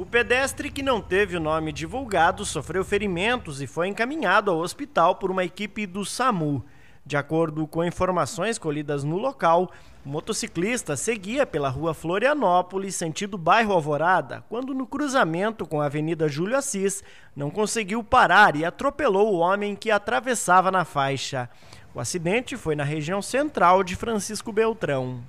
O pedestre, que não teve o nome divulgado, sofreu ferimentos e foi encaminhado ao hospital por uma equipe do SAMU. De acordo com informações colhidas no local, o motociclista seguia pela rua Florianópolis, sentido bairro Alvorada, quando no cruzamento com a Avenida Júlio Assis, não conseguiu parar e atropelou o homem que atravessava na faixa. O acidente foi na região central de Francisco Beltrão.